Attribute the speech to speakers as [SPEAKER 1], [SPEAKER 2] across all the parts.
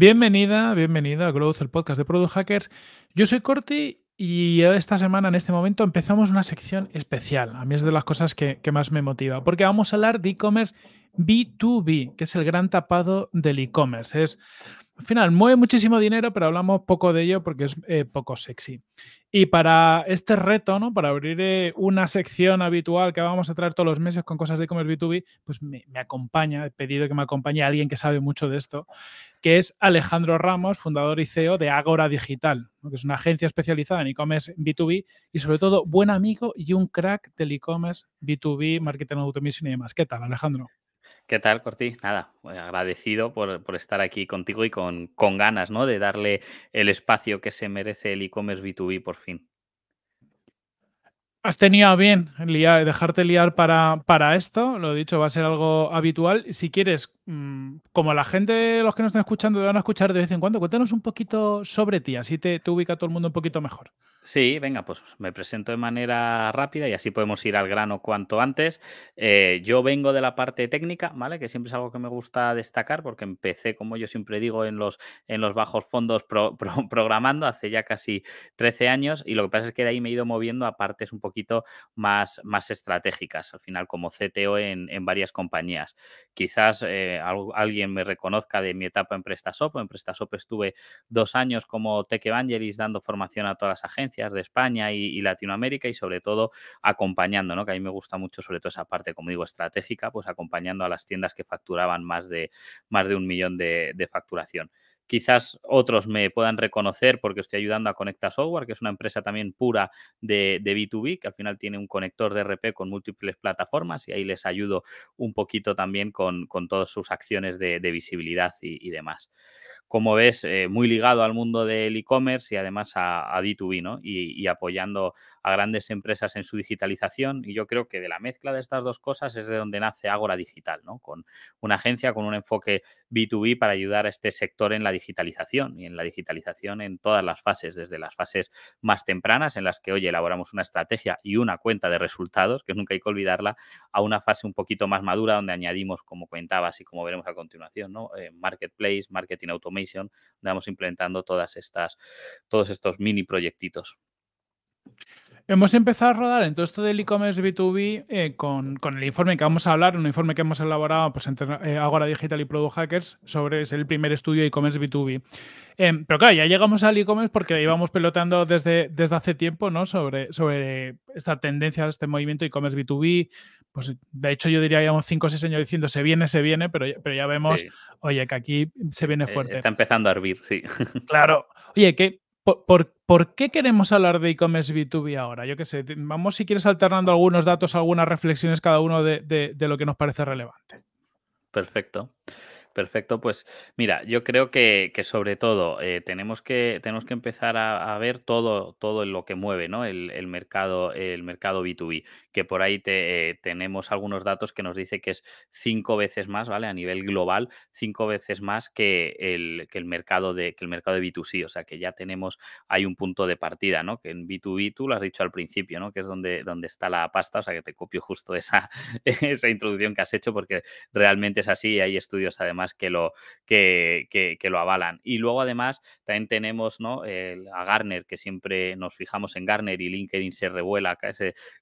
[SPEAKER 1] Bienvenida, bienvenida a Growth, el podcast de Product Hackers. Yo soy Corti y esta semana, en este momento, empezamos una sección especial. A mí es de las cosas que, que más me motiva, porque vamos a hablar de e-commerce B2B, que es el gran tapado del e-commerce. Es al final mueve muchísimo dinero, pero hablamos poco de ello porque es eh, poco sexy. Y para este reto, ¿no? Para abrir eh, una sección habitual que vamos a traer todos los meses con cosas de e-commerce B2B, pues me, acompaña, he pedido que me acompañe alguien que sabe mucho de esto, que es Alejandro Ramos, fundador y CEO de Agora Digital, que es una agencia especializada en e-commerce B2B y sobre todo buen amigo y un crack del e-commerce B2B, marketing automation y demás. ¿Qué tal, Alejandro?
[SPEAKER 2] ¿Qué tal, Corti? Nada, eh, agradecido por, estar aquí contigo y con, ganas, ¿no? De darle el espacio que se merece el e-commerce B2B por fin.
[SPEAKER 1] Has tenido bien liar, dejarte liar para, para esto, lo dicho, va a ser algo habitual. Si quieres, Mm, como la gente, los que nos están escuchando, te van a escuchar de vez en cuando, cuéntanos un poquito sobre ti, así te, te ubica todo el mundo un poquito mejor.
[SPEAKER 2] Sí, venga, pues me presento de manera rápida y así podemos ir al grano cuanto antes. Eh, yo vengo de la parte técnica, ¿vale? Que siempre es algo que me gusta destacar porque empecé, como yo siempre digo, en los, en los bajos fondos programando hace ya casi 13 años y lo que pasa es que de ahí me he ido moviendo a partes un poquito más, más estratégicas, al final como CTO en, varias compañías. Quizás... Eh, alguien me reconozca de mi etapa en PrestaShop. En PrestaShop estuve dos años como Tech Evangelist dando formación a todas las agencias de España y, Latinoamérica y sobre todo acompañando, ¿no? que a mí me gusta mucho sobre todo esa parte, como digo, estratégica, pues acompañando a las tiendas que facturaban más de, más de un millón de facturación. Quizás otros me puedan reconocer porque estoy ayudando a Conecta Software, que es una empresa también pura de, B2B, que al final tiene un conector de RP con múltiples plataformas y ahí les ayudo un poquito también con, todas sus acciones de, visibilidad y demás como ves, eh, muy ligado al mundo del e-commerce y además a, B2B, ¿no? Y, apoyando a grandes empresas en su digitalización. Y yo creo que de la mezcla de estas dos cosas es de donde nace Agora Digital, ¿no? Con una agencia con un enfoque B2B para ayudar a este sector en la digitalización y en la digitalización en todas las fases, desde las fases más tempranas en las que, hoy elaboramos una estrategia y una cuenta de resultados, que nunca hay que olvidarla, a una fase un poquito más madura donde añadimos, como comentabas y como veremos a continuación, ¿no? Eh, marketplace, marketing automático Automation, donde implementando todas estas, todos estos mini proyectitos.
[SPEAKER 1] Hemos empezado a rodar en todo esto del e-commerce B2B eh, con, el informe que vamos a hablar, un informe que hemos elaborado pues, entre Agora eh, Digital y Product Hackers sobre es el primer estudio e-commerce B2B. Eh, pero claro, ya llegamos al e-commerce porque íbamos pelotando desde, desde hace tiempo ¿no? sobre, sobre esta tendencia, este movimiento e-commerce B2B. Pues, de hecho, yo diría, llevamos 5 o 6 años diciendo se viene, se viene, pero, pero ya vemos, oye, que aquí se viene fuerte. Está
[SPEAKER 2] empezando a hervir, sí.
[SPEAKER 1] Claro. Oye, que ¿Por, qué queremos hablar de e-commerce B2B ahora? Yo qué sé, vamos si quieres alternando algunos datos, algunas reflexiones cada uno de, lo que nos parece relevante.
[SPEAKER 2] Perfecto. Perfecto, pues mira, yo creo que, sobre todo eh, tenemos, que, tenemos que empezar a, ver todo, todo lo que mueve ¿no? el, mercado, el mercado B2B que por ahí te, eh, tenemos algunos datos que nos dice que es cinco veces más, ¿vale? A nivel global, cinco veces más que el, que el, mercado, de, que el mercado de B2C. O sea que ya tenemos, hay un punto de partida, ¿no? Que en B2B tú lo has dicho al principio, ¿no? Que es donde, donde está la pasta. O sea que te copio justo esa, esa introducción que has hecho porque realmente es así y hay estudios además que lo, que, que, lo avalan. Y luego además también tenemos, ¿no? El, a Garner, que siempre nos fijamos en Garner y LinkedIn se revuela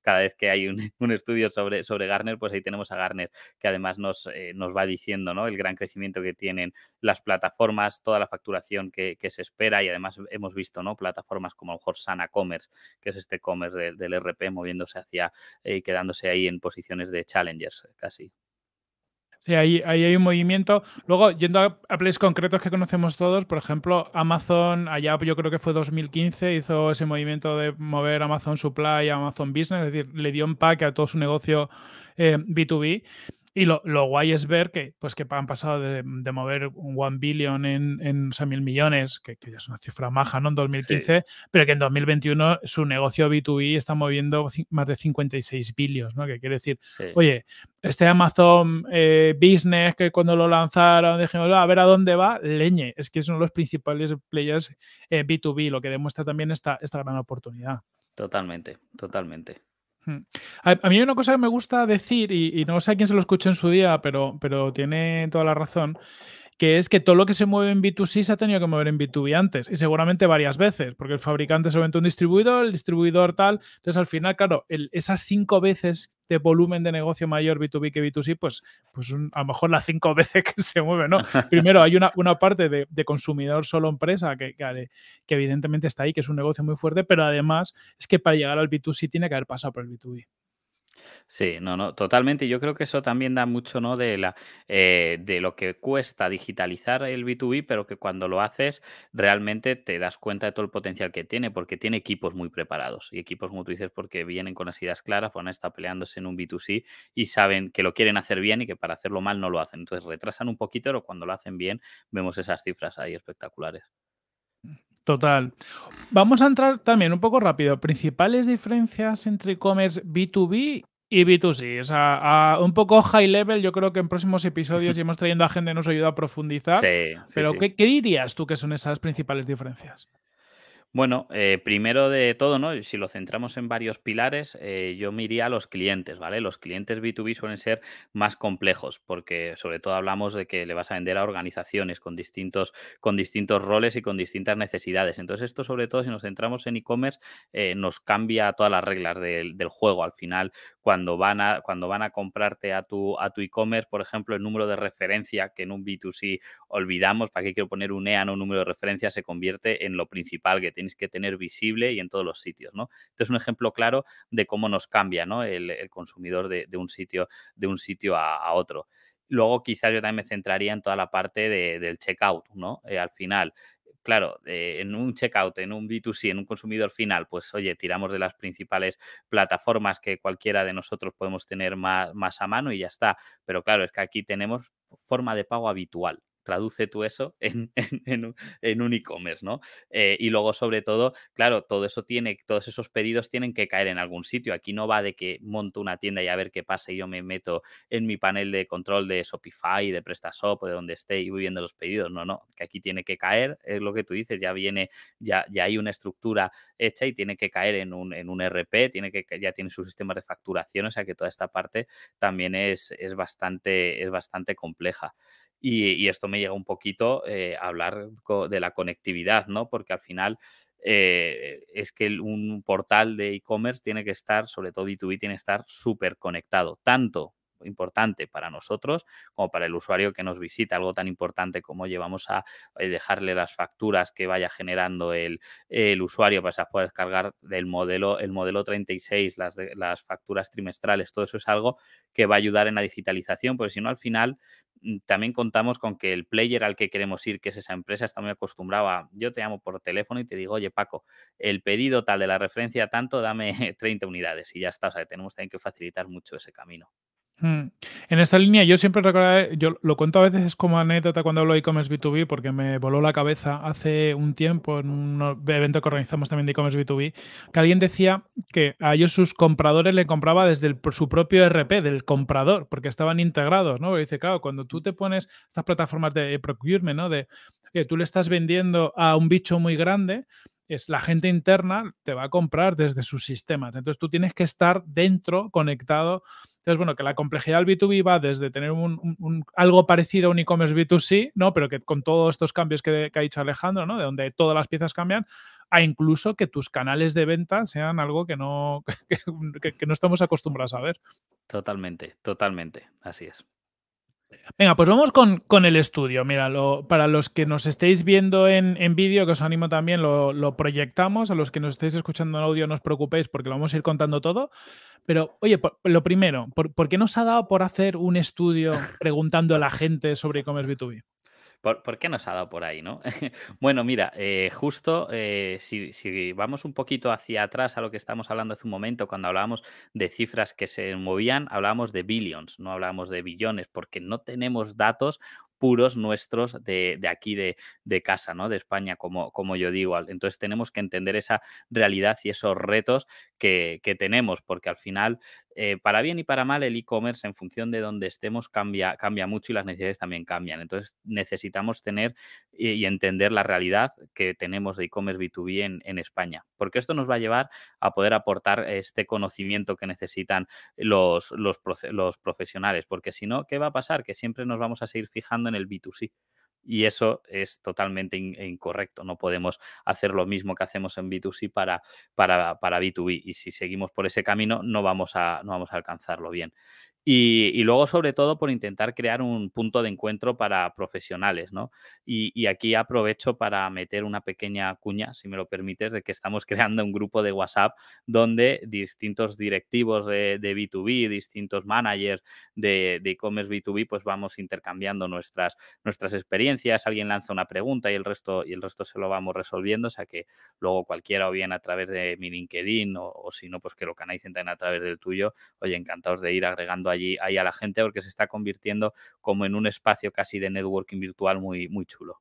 [SPEAKER 2] cada vez que hay un, estudio sobre, sobre Garner, pues ahí tenemos a Garner, que además nos, eh, nos va diciendo ¿no? el gran crecimiento que tienen las plataformas, toda la facturación que, se espera y además hemos visto ¿no? plataformas como a lo mejor Sana Commerce, que es este commerce del RP moviéndose hacia y eh, quedándose ahí en posiciones de challengers casi.
[SPEAKER 1] Sí, ahí, hay un movimiento. Luego, yendo a, a, plays concretos que conocemos todos, por ejemplo, Amazon, allá yo creo que fue 2015, hizo ese movimiento de mover Amazon Supply a Amazon Business, es decir, le dio un pack a todo su negocio B2B. Eh, y lo, lo, guay es ver que, pues, que han pasado de, mover un 1 billion en, en mil millones, que, ya es una cifra maja, ¿no? En 2015, pero que en 2021 su negocio B2B está moviendo más de 56 billions, ¿no? Que quiere decir, oye, este Amazon eh, Business que cuando lo lanzaron dijimos, a ver a dónde va, leñe. Es que es uno de los principales players B2B, eh, lo que demuestra también esta, esta gran oportunidad.
[SPEAKER 2] Totalmente, totalmente.
[SPEAKER 1] Mm. A mí hay una cosa que me gusta decir, y, no sé a quién se lo escuché en su día, pero, pero tiene toda la razón, que es que todo lo que se mueve en B2C se ha tenido que mover en B2B antes y seguramente varias veces, porque el fabricante se vende un distribuidor, el distribuidor tal. Entonces, al final, claro, esas cinco veces de volumen de negocio mayor B2B que B2C, pues, pues a lo mejor las cinco veces que se mueve, ¿no? Primero, hay una, una parte de, consumidor solo empresa que, que, que, evidentemente está ahí, que es un negocio muy fuerte, pero además es que para llegar al B2C tiene que haber pasado por el B2B.
[SPEAKER 2] Sí, no, no, totalmente. Yo creo que eso también da mucho, ¿no? De la eh, de lo que cuesta digitalizar el B2B, pero que cuando lo haces realmente te das cuenta de todo el potencial que tiene, porque tiene equipos muy preparados y equipos, como tú dices, porque vienen con las ideas claras, van a peleándose en un B2C y saben que lo quieren hacer bien y que para hacerlo mal no lo hacen. Entonces retrasan un poquito, pero cuando lo hacen bien vemos esas cifras ahí espectaculares.
[SPEAKER 1] Total. Vamos a entrar también un poco rápido. Principales diferencias entre e-commerce B2B y B2C, o sea, a un poco high level, yo creo que en próximos episodios hemos trayendo a gente nos ayuda a profundizar. Sí, pero ¿qué, ¿qué dirías tú que son esas principales diferencias?
[SPEAKER 2] Bueno, eh, primero de todo, ¿no? Si lo centramos en varios pilares, eh, yo me iría a los clientes, ¿vale? Los clientes B2B suelen ser más complejos, porque sobre todo hablamos de que le vas a vender a organizaciones con distintos, con distintos roles y con distintas necesidades. Entonces, esto, sobre todo, si nos centramos en e-commerce, eh, nos cambia todas las reglas del, juego. Al final, cuando van a, cuando van a comprarte a tu, a tu e-commerce, por ejemplo, el número de referencia, que en un B2C olvidamos, ¿para qué quiero poner un EAN o un número de referencia? Se convierte en lo principal que tiene tienes que tener visible y en todos los sitios, ¿no? Entonces, este es un ejemplo claro de cómo nos cambia, El, consumidor de, un sitio, de un sitio a, otro. Luego quizás yo también me centraría en toda la parte del checkout, ¿no? Eh, al final, claro, eh, en un checkout, en un B2C, en un consumidor final, pues oye, tiramos de las principales plataformas que cualquiera de nosotros podemos tener más a mano y ya está. Pero claro, es que aquí tenemos forma de pago habitual traduce tú eso en, un e-commerce, ¿no? Eh, y luego, sobre todo, claro, todo eso tiene, todos esos pedidos tienen que caer en algún sitio. Aquí no va de que monto una tienda y a ver qué pasa y yo me meto en mi panel de control de Shopify, de PrestaShop o de donde esté y voy viendo los pedidos. No, no, que aquí tiene que caer, es lo que tú dices, ya viene, ya, ya hay una estructura hecha y tiene que caer en un, en un e RP, tiene que, ya tiene su sistema de facturación, o sea que toda esta parte también es, es, bastante, es bastante compleja. Y, esto me llega un poquito eh, a hablar de la conectividad, ¿no? Porque al final eh, es que un portal de e-commerce tiene que estar, sobre todo B2B, tiene que estar súper conectado, tanto importante para nosotros como para el usuario que nos visita, algo tan importante como llevamos a eh, dejarle las facturas que vaya generando el, usuario para pues, poder descargar del modelo, el modelo 36, las, las facturas trimestrales, todo eso es algo que va a ayudar en la digitalización, porque si no al final Mm, también contamos con que el player al que queremos ir, que es esa empresa, está muy acostumbrado a, yo te llamo por teléfono y te digo, oye Paco, el pedido tal de la referencia tanto, dame 30 unidades y ya está. O sea, tenemos también que facilitar mucho ese camino.
[SPEAKER 1] Mm. En esta línea yo siempre recuerdo, yo lo cuento a veces como anécdota cuando hablo de e-commerce B2B porque me voló la cabeza hace un tiempo en un evento que organizamos también de e-commerce B2B que alguien decía que a ellos sus compradores le compraba desde su propio RP del comprador porque estaban integrados, ¿no? dice, claro, cuando tú te pones estas plataformas de procurement, ¿no? De que tú le estás vendiendo a un bicho muy grande, es la gente interna te va a comprar desde sus sistemas. Entonces tú tienes que estar dentro, conectado entonces, bueno, que la complejidad del B2B va desde tener un, algo parecido a un e-commerce B2C, ¿no? Pero que con todos estos cambios que, ha dicho Alejandro, De donde todas las piezas cambian, a incluso que tus canales de venta sean algo que no, que, no estamos acostumbrados a ver. Totalmente,
[SPEAKER 2] totalmente, así es.
[SPEAKER 1] Venga, pues vamos con, con el estudio. Mira, para los que nos estéis viendo en, en vídeo, que os animo también, lo, proyectamos. A los que nos estéis escuchando en audio, no os preocupéis porque lo vamos a ir contando todo. Pero, oye, lo primero, ¿por, qué nos ha dado por hacer un estudio preguntando a la gente sobre e-commerce B2B?
[SPEAKER 2] ¿Por, qué nos ha dado por ahí, no? bueno, mira, eh, justo eh, si, vamos un poquito hacia atrás a lo que estábamos hablando hace un momento, cuando hablábamos de cifras que se movían, hablábamos de billions, no hablábamos de billones, porque no tenemos datos puros nuestros de, aquí de, casa, ¿no? De España, como, yo digo. Entonces tenemos que entender esa realidad y esos retos que tenemos, porque al final eh, para bien y para mal, el e-commerce en función de donde estemos cambia, mucho y las necesidades también cambian. Entonces necesitamos tener y, entender la realidad que tenemos de e-commerce B2B en, España, porque esto nos va a llevar a poder aportar este conocimiento que necesitan los, los profesionales, porque si no, ¿qué va a pasar? Que siempre nos vamos a seguir fijando en el B2C y eso es totalmente e incorrecto. No podemos hacer lo mismo que hacemos en B2C para, para, para B2B y si seguimos por ese camino no vamos a, no vamos a alcanzarlo bien. Y, luego, sobre todo, por intentar crear un punto de encuentro para profesionales, ¿no? Y, aquí aprovecho para meter una pequeña cuña, si me lo permites, de que estamos creando un grupo de WhatsApp donde distintos directivos de, B2B, distintos managers de e-commerce e commerce b 2 b pues vamos intercambiando nuestras, nuestras experiencias. Alguien lanza una pregunta y el resto, y el resto se lo vamos resolviendo. O sea que luego cualquiera o bien a través de mi LinkedIn o, si no, pues que lo canalicen a través del tuyo. Oye, encantados de ir agregando a allí, a la gente porque se está convirtiendo como en un espacio casi de networking virtual muy, muy chulo.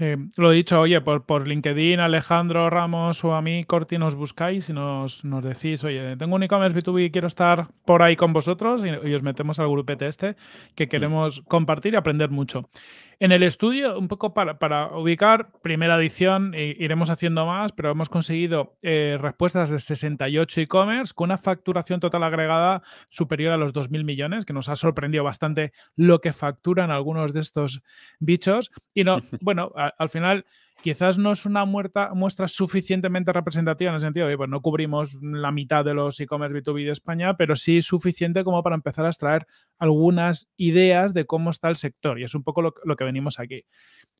[SPEAKER 1] Lo lo dicho, oye, por, por, LinkedIn, Alejandro, Ramos o a mí, Corti, nos buscáis y nos, nos decís, oye, tengo un e-commerce B2B y quiero estar por ahí con vosotros y, y, os metemos al grupete este que mm. queremos compartir y aprender mucho. En el estudio, un poco para, para ubicar, primera edición, iremos haciendo más, pero hemos conseguido eh, respuestas de 68 e-commerce con una facturación total agregada superior a los 2.000 millones, que nos ha sorprendido bastante lo que facturan algunos de estos bichos. Y no, bueno, al final quizás no es una muestra suficientemente representativa en el sentido de, que pues, no cubrimos la mitad de los e-commerce B2B de España, pero sí suficiente como para empezar a extraer algunas ideas de cómo está el sector. Y es un poco lo, que venimos aquí.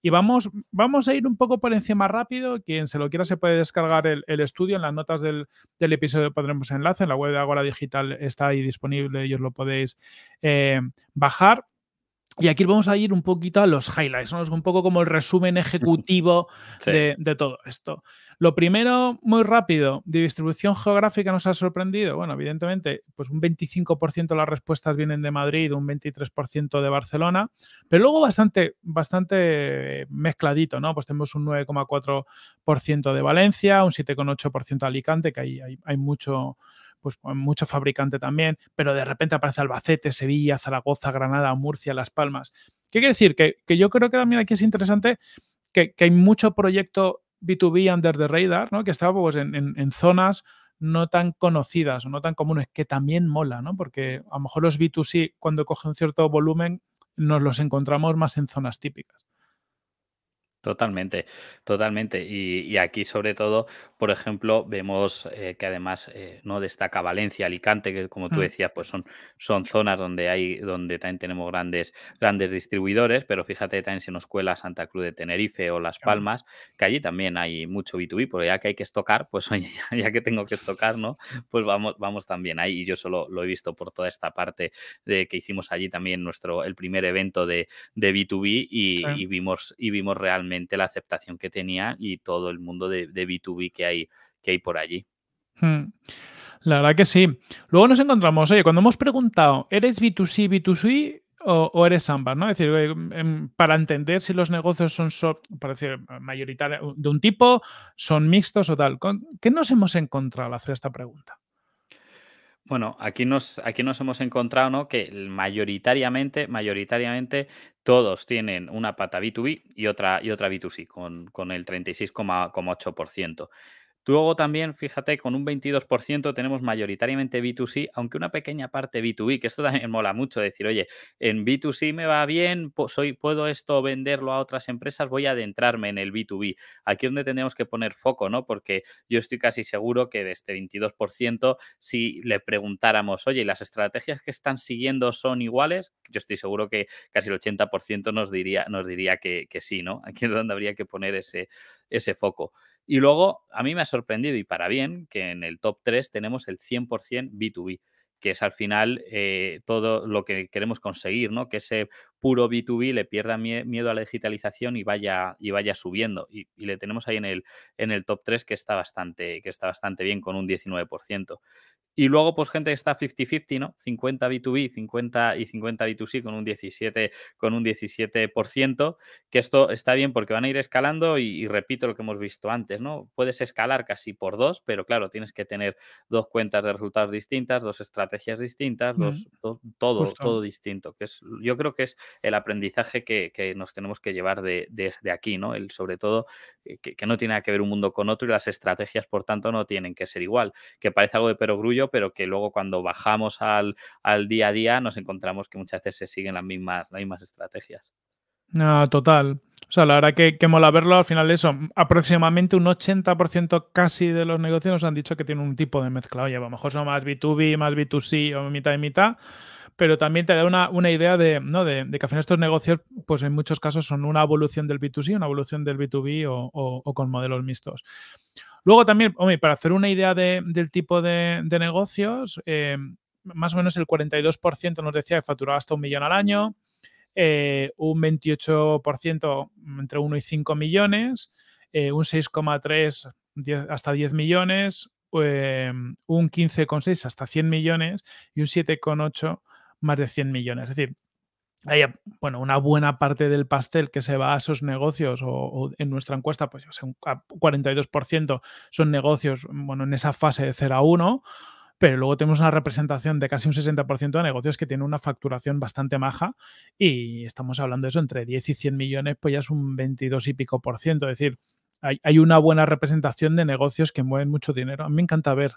[SPEAKER 1] Y vamos, vamos a ir un poco por encima rápido. Quien se lo quiera se puede descargar el, estudio. En las notas del, episodio pondremos enlace. En la web de Agora Digital está ahí disponible y os lo podéis eh, bajar. Y aquí vamos a ir un poquito a los highlights, un poco como el resumen ejecutivo de, todo esto. Lo primero, muy rápido, de distribución geográfica nos ha sorprendido. Bueno, evidentemente, pues un 25% de las respuestas vienen de Madrid, un 23% de Barcelona, pero luego bastante, bastante mezcladito, ¿no? Pues tenemos un 9,4% de Valencia, un 7,8% de Alicante, que ahí hay mucho pues, pues mucho fabricante también, pero de repente aparece Albacete, Sevilla, Zaragoza, Granada, Murcia, Las Palmas. ¿Qué quiere decir? Que, yo creo que también aquí es interesante que, hay mucho proyecto B2B under the radar, ¿no? Que estaba pues, en, en, zonas no tan conocidas o no tan comunes, que también mola, ¿no? Porque a lo mejor los B2C, cuando cogen cierto volumen, nos los encontramos más en zonas típicas.
[SPEAKER 2] Totalmente, totalmente. Y, aquí sobre todo, por ejemplo, vemos eh, que además eh, no destaca Valencia, Alicante, que como tú mm. decías, pues son, son zonas donde hay, donde también tenemos grandes, grandes distribuidores, pero fíjate también si nos cuela Santa Cruz de Tenerife o Las Palmas, que allí también hay mucho B2B, pero ya que hay que estocar, pues oye, ya, que tengo que estocar, ¿no? Pues vamos, vamos también ahí. Y yo solo lo he visto por toda esta parte de que hicimos allí también nuestro, el primer evento de, de B2B y vimos, y vimos realmente la aceptación que tenía y todo el mundo de, B2B que hay, que hay por allí.
[SPEAKER 1] Hmm. La verdad que sí. Luego nos encontramos, oye, cuando hemos preguntado, ¿eres B2C, B2C? O, eres ambas, ¿no? Es decir, mm, em, para entender si los negocios son, para decir, mayoritarios de un tipo, son mixtos o tal. ¿Qué nos hemos encontrado al hacer esta pregunta?
[SPEAKER 2] Bueno, aquí nos, aquí nos hemos encontrado que mayoritariamente, mayoritariamente todos tienen una pata B2B y otra, y otra B2C con, con el 36,8%. Luego también, fíjate, con un 22% tenemos mayoritariamente B2C, aunque una pequeña parte B2B, que esto también mola mucho, decir, oye, en B2C me va bien, soy, puedo esto venderlo a otras empresas, voy a adentrarme en el B2B. Aquí es donde tenemos que poner foco, ¿no? Porque yo estoy casi seguro que de este 22%, si le preguntáramos, oye, ¿las estrategias que están siguiendo son iguales? Yo estoy seguro que casi el 80% nos diría, nos diría que, sí, ¿no? Aquí es donde habría que poner ese, ese foco. Y luego, a mí me ha sorprendido y para bien que en el top 3 tenemos el 100% B2B que es al final eh, todo lo que queremos conseguir, ¿no? Que ese puro B2B le pierda miedo a la digitalización y vaya, y vaya subiendo. Y, le tenemos ahí en el, en el top 3 que está, bastante, que está bastante bien con un 19%. Y luego, pues gente que está 50-50, ¿no? 50 B2B 50 y 50 B2C con un 17%, con un 17% que esto está bien porque van a ir escalando y, repito lo que hemos visto antes, ¿no? Puedes escalar casi por dos, pero claro, tienes que tener dos cuentas de resultados distintas, dos estrategias distintas, dos, todo, distinto. Que es, yo creo que es el aprendizaje que, nos tenemos que llevar de, aquí, ¿no? El, sobre todo, eh, que, no tiene nada que ver un mundo con otro y las estrategias, por tanto, no tienen que ser igual. Que parece algo de pero perogrullo, pero que luego cuando bajamos al, día a día nos encontramos que muchas veces se siguen las mismas, las mismas estrategias.
[SPEAKER 1] No, ah, total. O sea, la verdad que, que mola verlo. Al final, de eso, aproximadamente un 80% casi de los negocios nos han dicho que tienen un tipo de mezcla. Oye, a lo mejor son más B2B, más B2C o mitad y mitad, pero también te da una, idea de, ¿no? de, que al final estos negocios, pues en muchos casos son una evolución del B2C, una evolución del B2B o con modelos mixtos. Luego también, para hacer una idea del tipo de, negocios, eh, más o menos el 42% nos decía que facturaba hasta un millón al año, eh, un 28% entre 1 y 5 millones, eh, un 6,3 hasta 10 millones, un 15,6 hasta 100 millones y un 7,8 más de 100 millones. Es decir, hay bueno, una buena parte del pastel que se va a esos negocios o, en nuestra encuesta, pues un 42% son negocios bueno, en esa fase de 0 a 1, pero luego tenemos una representación de casi un 60% de negocios que tienen una facturación bastante maja y estamos hablando de eso, entre 10 y 100 millones, pues ya es un 22 y pico por ciento, es decir, hay, hay una buena representación de negocios que mueven mucho dinero. A mí me encanta ver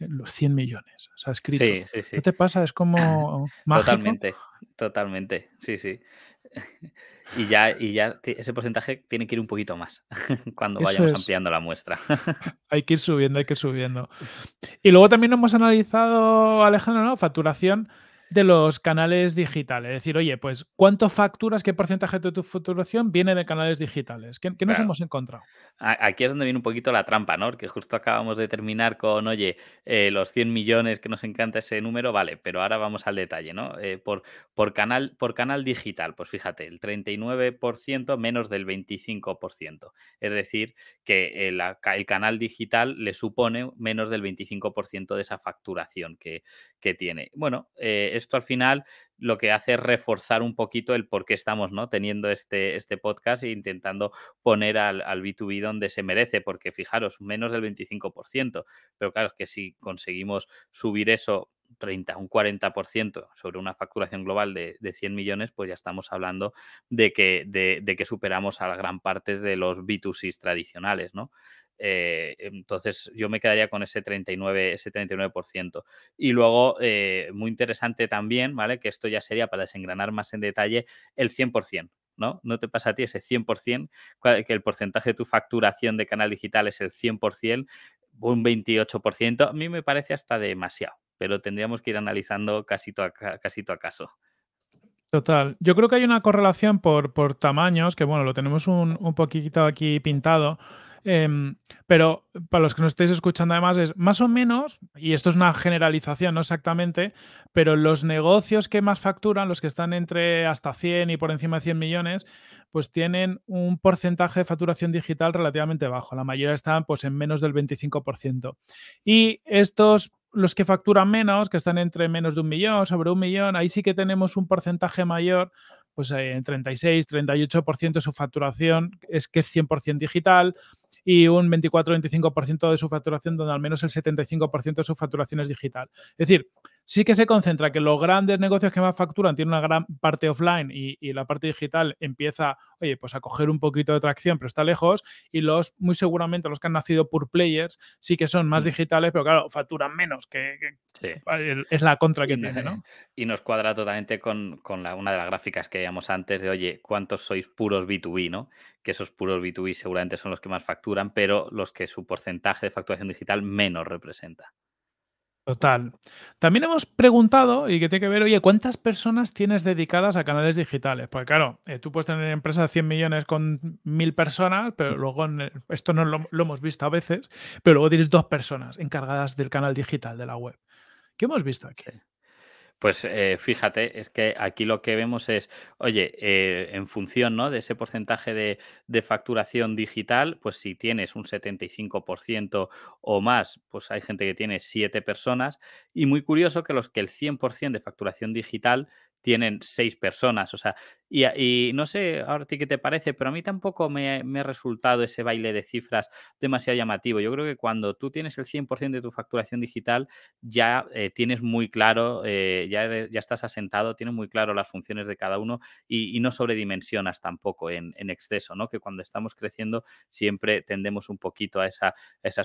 [SPEAKER 1] eh, los 100 millones. O sea, escrito. Sí, te pasa? Es como mágico. Totalmente,
[SPEAKER 2] totalmente. Sí, sí. Y ya, y ya ese porcentaje tiene que ir un poquito más cuando vayamos ampliando la muestra.
[SPEAKER 1] Hay que ir subiendo, hay que ir subiendo. Y luego también hemos analizado, Alejandro, ¿no? Facturación de los canales digitales. Es decir, oye, pues, ¿cuánto facturas, qué porcentaje de tu facturación viene de canales digitales? ¿Qué, nos hemos encontrado?
[SPEAKER 2] Aquí es donde viene un poquito la trampa, ¿no? Porque justo acabamos de terminar con, oye, eh, los 100 millones que nos encanta ese número, vale, pero ahora vamos al detalle, ¿no? Eh, por, por, canal, por canal digital, pues fíjate, el 39% menos del 25%. Es decir, que eh, el, canal digital le supone menos del 25% de esa facturación que, tiene. Bueno, es esto al final lo que hace es reforzar un poquito el por qué estamos ¿no? teniendo este, este podcast e intentando poner al, al B2B donde se merece, porque fijaros, menos del 25%, pero claro, es que si conseguimos subir eso 30, un 40% sobre una facturación global de, 100 millones, pues ya estamos hablando de que, de, que superamos a gran parte de los B2C tradicionales, ¿no? Eh, entonces yo me quedaría con ese 39%. Ese Y luego, eh, muy interesante también, ¿vale? Que esto ya sería para desengranar más en detalle el 100%. ¿No? ¿No te pasa a ti ese 100%? Que el porcentaje de tu facturación de canal digital es el 100%, un 28%. A mí me parece hasta demasiado, pero tendríamos que ir analizando casi a, casito a
[SPEAKER 1] Total. Yo creo que hay una correlación por, por tamaños, que bueno, lo tenemos un, un poquito aquí pintado, Em, pero para los que nos estéis escuchando además es más o menos, y esto es una generalización, no exactamente, pero los negocios que más facturan, los que están entre hasta 100 y por encima de 100 millones, pues tienen un porcentaje de facturación digital relativamente bajo. La mayoría están pues en menos del 25%. Y estos los que facturan menos, que están entre menos de un millón, sobre un millón, ahí sí que tenemos un porcentaje mayor, pues eh, en 36, 38% de su facturación es que es 100% digital, y un 24-25% de su facturación donde al menos el 75% de su facturación es digital. Es decir, sí que se concentra que los grandes negocios que más facturan tienen una gran parte offline y, la parte digital empieza, oye, pues a coger un poquito de tracción, pero está lejos. Y los, muy seguramente, los que han nacido por players sí que son más mm. digitales, pero claro, facturan menos, que, es la contra que tiene, ¿no?
[SPEAKER 2] Y nos cuadra totalmente con, la, una de las gráficas que veíamos antes de, oye, ¿cuántos sois puros B2B, no? Que esos puros B2B seguramente son los que más facturan, pero los que su porcentaje de facturación digital menos representa.
[SPEAKER 1] Total. También hemos preguntado, y que tiene que ver, oye, ¿cuántas personas tienes dedicadas a canales digitales? Porque claro, eh, tú puedes tener empresas de 100 millones con mil personas, pero mm. luego, esto no lo, lo, hemos visto a veces, pero luego tienes dos personas encargadas del canal digital de la web. ¿Qué hemos visto aquí?
[SPEAKER 2] Pues eh, fíjate, es que aquí lo que vemos es, oye, eh, en función ¿no? de ese porcentaje de, de, facturación digital, pues si tienes un 75% o más, pues hay gente que tiene 7 personas. Y muy curioso que los que el 100% de facturación digital tienen seis personas. O sea, y, no sé ahora ti qué te parece, pero a mí tampoco me, ha resultado ese baile de cifras demasiado llamativo. Yo creo que cuando tú tienes el 100% de tu facturación digital, ya eh, tienes muy claro, eh, ya, ya estás asentado, tienes muy claro las funciones de cada uno y, no sobredimensionas tampoco en, exceso, ¿no? Que cuando estamos creciendo siempre tendemos un poquito a esa,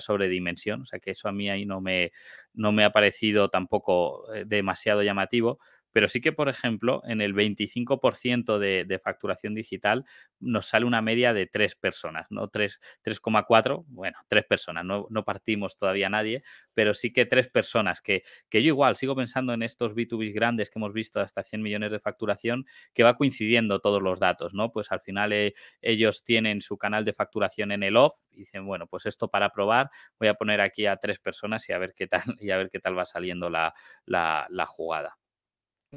[SPEAKER 2] sobredimensión. O sea, que eso a mí ahí no me, no me ha parecido tampoco eh, demasiado llamativo pero sí que, por ejemplo, en el 25% de, de, facturación digital nos sale una media de tres personas, ¿no? 3,4, bueno, tres personas, no, no, partimos todavía nadie, pero sí que tres personas, que, yo igual sigo pensando en estos B2B grandes que hemos visto hasta 100 millones de facturación, que va coincidiendo todos los datos, ¿no? Pues al final eh, ellos tienen su canal de facturación en el off y dicen, bueno, pues esto para probar, voy a poner aquí a tres personas y a ver qué tal, y a ver qué tal va saliendo la jugada.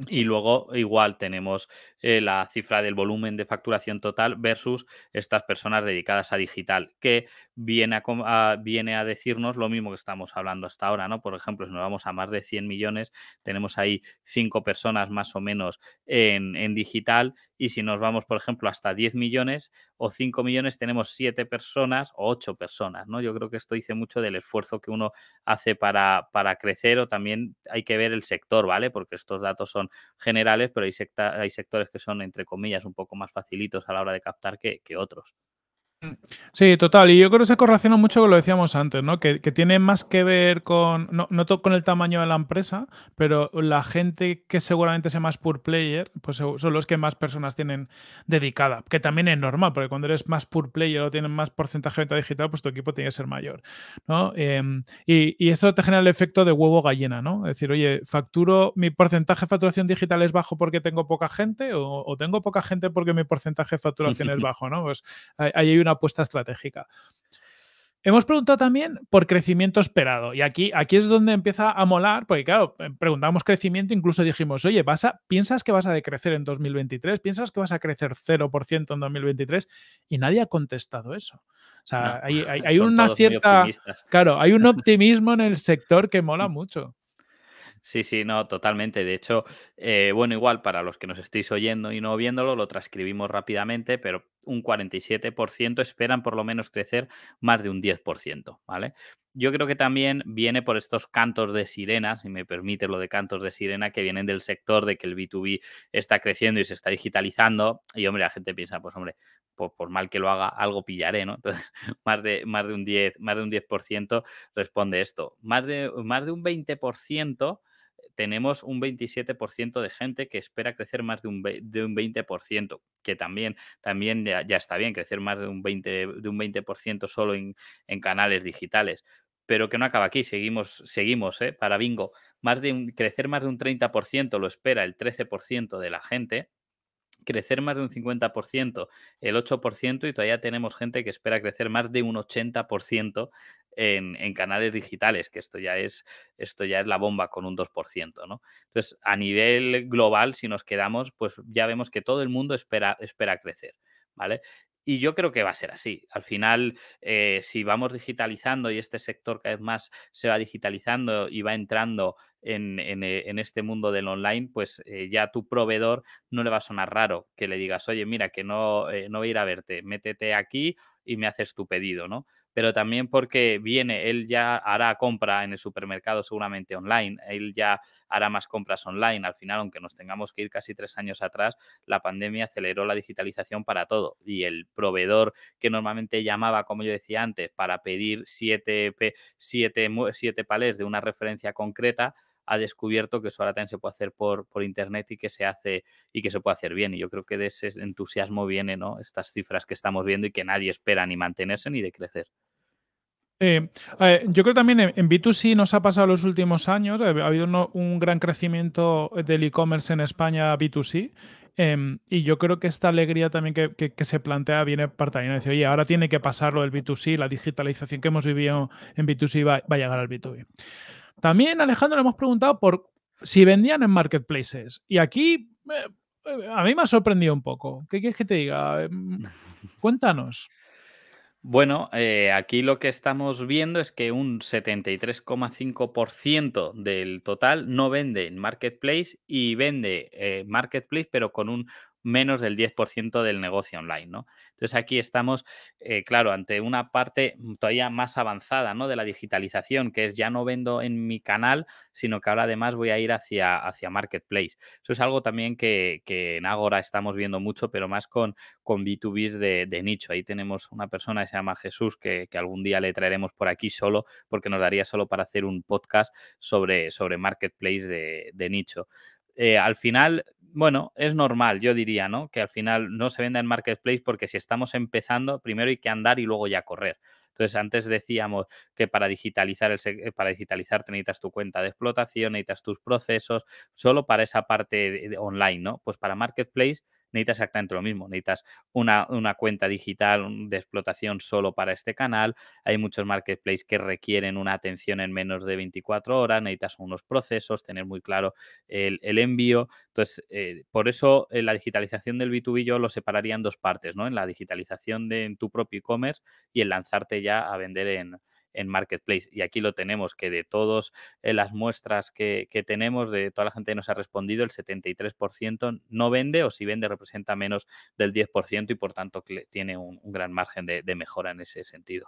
[SPEAKER 2] Y luego igual tenemos eh, la cifra del volumen de facturación total versus estas personas dedicadas a digital, que viene a, decirnos lo mismo que estamos hablando hasta ahora, ¿no? Por ejemplo, si nos vamos a más de 100 millones, tenemos ahí 5 personas más o menos en, en digital, y si nos vamos, por ejemplo, hasta 10 millones, o 5 millones tenemos 7 personas o 8 personas, ¿no? Yo creo que esto dice mucho del esfuerzo que uno hace para, para crecer o también hay que ver el sector, ¿vale? Porque estos datos son generales, pero hay, hay sectores que son, entre comillas, un poco más facilitos a la hora de captar que, que otros.
[SPEAKER 1] Sí, total. Y yo creo que se correlaciona mucho con lo que decíamos antes, ¿no? Que, tiene más que ver con, no, todo con el tamaño de la empresa, pero la gente que seguramente sea más pure player, pues son los que más personas tienen dedicada, que también es normal, porque cuando eres más pure player o tienes más porcentaje de venta digital, pues tu equipo tiene que ser mayor, ¿no? Em, y, eso te genera el efecto de huevo gallina, ¿no? Es decir, oye, facturo, mi porcentaje de facturación digital es bajo porque tengo poca gente o, tengo poca gente porque mi porcentaje de facturación es bajo, ¿no? Pues ahí hay una apuesta estratégica. Hemos preguntado también por crecimiento esperado. Y aquí, aquí es donde empieza a molar, porque claro, eh, preguntamos crecimiento, incluso dijimos, oye, vas ¿piensas que vas a decrecer en 2023? ¿Piensas que vas a crecer 0% en 2023? Y nadie ha contestado eso. O sea, hay, hay una cierta... Claro, hay un optimismo en el sector que mola mm. mucho. Sí, sí,
[SPEAKER 2] no, totalmente. De hecho, eh, bueno, igual para los que nos estéis oyendo y no viéndolo, lo transcribimos rápidamente, pero un 47% esperan por lo menos crecer más de un 10%, ¿vale? Yo creo que también viene por estos cantos de sirena, si me permite lo de cantos de sirena, que vienen del sector de que el B2B está creciendo y se está digitalizando. Y hombre, la gente piensa, pues hombre, pues, por, mal que lo haga, algo pillaré, ¿no? Entonces, más de, más de un 10, más de un 10% responde esto. Más de, más de un 20% tenemos un 27% de gente que espera crecer más de un, de un 20%, que también, también ya, está bien crecer más de un 20%, un 20 solo en, canales digitales pero que no acaba aquí, seguimos, seguimos, ¿eh? para bingo, más de crecer más de un 30% lo espera el 13% de la gente, crecer más de un 50%, el 8%, y todavía tenemos gente que espera crecer más de un 80% en, canales digitales, que esto ya es, esto ya es la bomba con un 2%, ¿no? Entonces, a nivel global, si nos quedamos, pues ya vemos que todo el mundo espera, espera crecer, ¿vale? Y yo creo que va a ser así. Al final, eh, si vamos digitalizando y este sector cada vez más se va digitalizando y va entrando en, eh, este mundo del online, pues eh, ya a tu proveedor no le va a sonar raro que le digas, oye, mira, que no, no voy a ir a verte, métete aquí y me haces tu pedido, ¿no? pero también porque viene, él ya hará compra en el supermercado seguramente online, él ya hará más compras online. Al final, aunque nos tengamos que ir casi tres años atrás, la pandemia aceleró la digitalización para todo y el proveedor que normalmente llamaba, como yo decía antes, para pedir siete, siete, siete palés de una referencia concreta, ha descubierto que eso ahora también se puede hacer por, por, internet y que se hace y que se puede hacer bien. Y yo creo que de ese entusiasmo viene ¿no? estas cifras que estamos viendo y que nadie espera ni mantenerse ni de crecer
[SPEAKER 1] yo creo también en, B2C nos ha pasado los últimos años, eh, ha habido un gran crecimiento del e-commerce en España B2C. Em, y yo creo que esta alegría también que, se plantea viene para también decir, oye, ahora tiene que pasarlo el B2C, la digitalización que hemos vivido en B2C va, va a llegar al B2B. También, Alejandro, le hemos preguntado por si vendían en marketplaces. Y aquí eh, eh, a mí me ha sorprendido un poco. ¿Qué quieres que te diga? Em, cuéntanos.
[SPEAKER 2] Bueno, eh, aquí lo que estamos viendo es que un 73,5% del total no vende en Marketplace y vende eh, Marketplace, pero con un menos del 10% del negocio online, ¿no? Entonces aquí estamos, eh, claro, ante una parte todavía más avanzada, ¿no? De la digitalización, que es ya no vendo en mi canal, sino que ahora además voy a ir hacia, hacia Marketplace. Eso es algo también que, que en Agora estamos viendo mucho, pero más con, con B2Bs de, nicho. Ahí tenemos una persona que se llama Jesús, que, algún día le traeremos por aquí solo, porque nos daría solo para hacer un podcast sobre, sobre Marketplace de, de nicho. Eh, al final, bueno, es normal, yo diría, ¿no? Que al final no se venda en marketplace porque si estamos empezando, primero hay que andar y luego ya correr. Entonces, antes decíamos que para digitalizar, el, para digitalizar necesitas tu cuenta de explotación, necesitas tus procesos, solo para esa parte online, ¿no? Pues para Marketplace necesitas exactamente lo mismo, necesitas una, cuenta digital de explotación solo para este canal, hay muchos marketplaces que requieren una atención en menos de 24 horas, necesitas unos procesos, tener muy claro el, envío, entonces eh, por eso eh, la digitalización del B2B yo lo separaría en dos partes, ¿no? En la digitalización de tu propio e-commerce y el lanzarte ya a vender en, en Marketplace. Y aquí lo tenemos, que de todas eh, las muestras que, tenemos, de toda la gente que nos ha respondido, el 73% no vende o si vende representa menos del 10% y por tanto tiene un, gran margen de, mejora en ese sentido.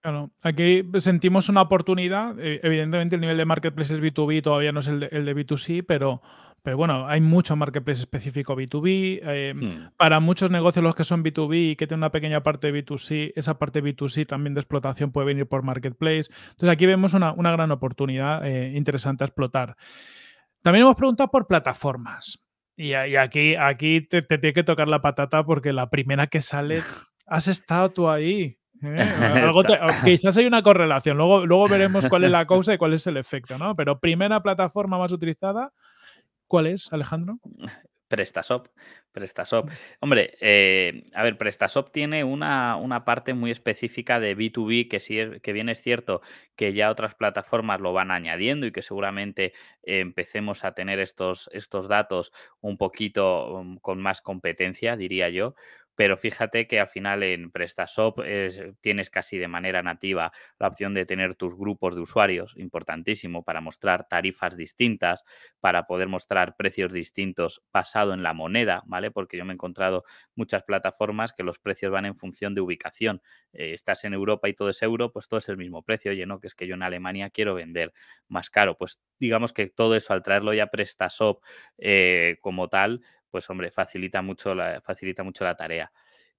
[SPEAKER 1] Claro, aquí sentimos una oportunidad. Eh, evidentemente, el nivel de Marketplace es B2B todavía no es el de B2C, pero, pero bueno, hay mucho marketplace específico B2B. Eh, hmm. Para muchos negocios los que son B2B y que tienen una pequeña parte de B2C, esa parte B2C también de explotación puede venir por marketplace. Entonces aquí vemos una, gran oportunidad eh, interesante a explotar. También hemos preguntado por plataformas. Y, aquí, aquí te, te, tiene que tocar la patata porque la primera que sale, has estado tú ahí. ¿Eh? quizás hay una correlación. Luego, luego veremos cuál es la causa y cuál es el efecto, ¿no? Pero primera plataforma más utilizada, ¿Cuál es, Alejandro?
[SPEAKER 2] PrestaShop. PrestaShop. Hombre, eh, a ver, PrestaShop tiene una, parte muy específica de B2B que sí que bien es cierto que ya otras plataformas lo van añadiendo y que seguramente empecemos a tener estos, estos datos un poquito mm, con más competencia, diría yo pero fíjate que al final en PrestaShop eh, tienes casi de manera nativa la opción de tener tus grupos de usuarios, importantísimo, para mostrar tarifas distintas, para poder mostrar precios distintos basado en la moneda, ¿vale? Porque yo me he encontrado muchas plataformas que los precios van en función de ubicación. Eh, estás en Europa y todo es euro, pues todo es el mismo precio. Oye, no, que es que yo en Alemania quiero vender más caro. Pues digamos que todo eso al traerlo ya PrestaShop eh, como tal, pues hombre, facilita mucho la, facilita mucho la tarea.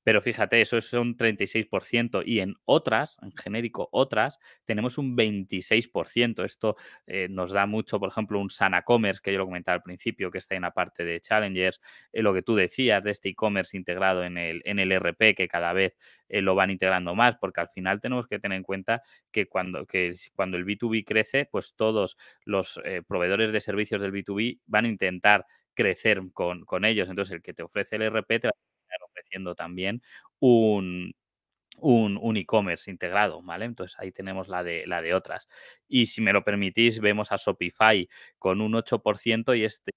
[SPEAKER 2] Pero fíjate, eso es un 36% y en otras, en genérico otras, tenemos un 26%. Esto eh, nos da mucho, por ejemplo, un Sana Commerce, que yo lo comentaba al principio, que está en la parte de Challengers, eh, lo que tú decías de este e-commerce integrado en el, en el e RP, que cada vez eh, lo van integrando más, porque al final tenemos que tener en cuenta que cuando, que cuando el B2B crece, pues todos los proveedores de servicios del B2B van a intentar crecer con, con ellos. Entonces, el que te ofrece el RP te va a estar ofreciendo también un, un, e-commerce integrado, ¿vale? Entonces ahí tenemos la de, la de otras. Y si me lo permitís, vemos a Shopify con un 8% y este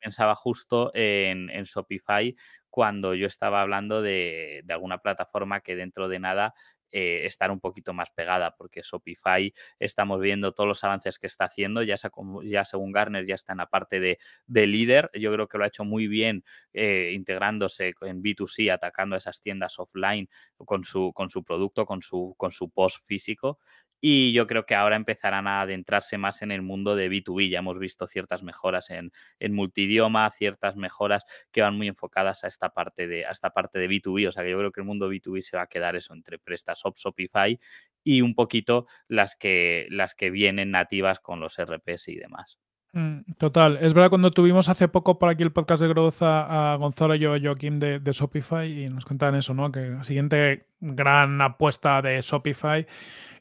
[SPEAKER 2] pensaba justo en, Shopify cuando yo estaba hablando de, de, alguna plataforma que dentro de nada eh, estar un poquito más pegada, porque Shopify estamos viendo todos los avances que está haciendo, ya, ya según Garner ya está en la parte de, líder, yo creo que lo ha hecho muy bien eh, integrándose en B2C, atacando esas tiendas offline con su, con su producto, con su, con su post físico y yo creo que ahora empezarán a adentrarse más en el mundo de B2B. Ya hemos visto ciertas mejoras en, en multidioma, ciertas mejoras que van muy enfocadas a esta, parte de, esta parte de B2B. O sea que yo creo que el mundo B2B se va a quedar eso entre PrestaShop, Shopify y un poquito las que, las que vienen nativas con los RPs y demás.
[SPEAKER 1] Mm, total, es verdad cuando tuvimos hace poco por aquí el podcast de Groza a, Gonzalo y yo, Joaquín de, Shopify y nos contaban eso, ¿no? Que la siguiente gran apuesta de Shopify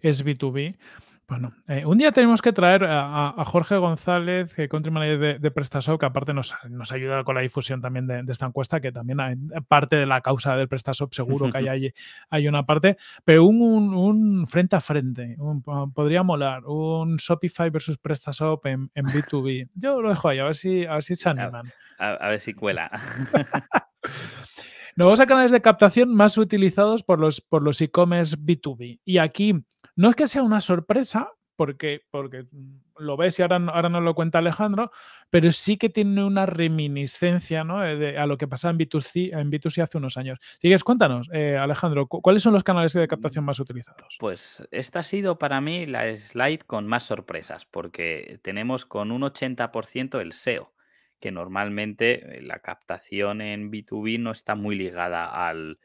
[SPEAKER 1] es B2B. Bueno, eh, un día tenemos que traer a, Jorge González, eh, country manager de, PrestaShop, que aparte nos, nos, ayuda con la difusión también de, esta encuesta, que también hay eh, parte de la causa del PrestaShop, seguro que hay, una parte, pero un, frente a frente, podría molar, un Shopify versus PrestaShop en, en, B2B. Yo lo dejo ahí, a ver si, a ver si se animan.
[SPEAKER 2] a, ver si cuela.
[SPEAKER 1] Nos vamos a canales de captación más utilizados por los, por los e-commerce B2B. Y aquí no es que sea una sorpresa, porque, porque lo ves y ahora, ahora nos lo cuenta Alejandro, pero sí que tiene una reminiscencia eh, a lo que pasaba en B2C, en b hace unos años. Sigues, cuéntanos, eh, Alejandro, ¿cuáles son los canales de captación mm, más utilizados?
[SPEAKER 2] Pues esta ha sido para mí la slide con más sorpresas, porque tenemos con un 80% el SEO que normalmente eh, la captación en B2B no está muy ligada al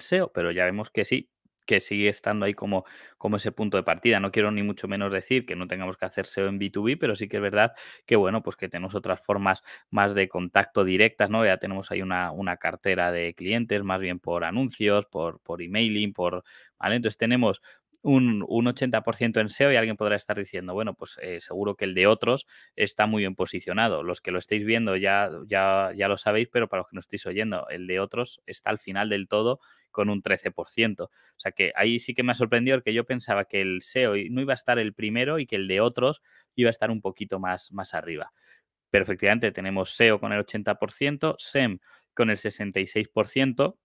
[SPEAKER 2] SEO, pero ya vemos que sí, que sigue estando ahí como, como ese punto de partida. No quiero ni mucho menos decir que no tengamos que hacer SEO en B2B, pero sí que es verdad que, bueno, pues que tenemos otras formas más de contacto directas, ¿no? Ya tenemos ahí una, una cartera de clientes, más bien por anuncios, por, por emailing, por, ¿vale? Entonces tenemos un, un 80% en SEO y alguien podrá estar diciendo, bueno, pues eh, seguro que el de otros está muy bien posicionado. Los que lo estáis viendo ya, ya, lo sabéis, pero para los que no estáis oyendo, el de otros está al final del todo con un 13%. O sea que ahí sí que me ha sorprendido que yo pensaba que el SEO no iba a estar el primero y que el de otros iba a estar un poquito más, más arriba. Pero efectivamente tenemos SEO con el 80%, SEM con el 66%,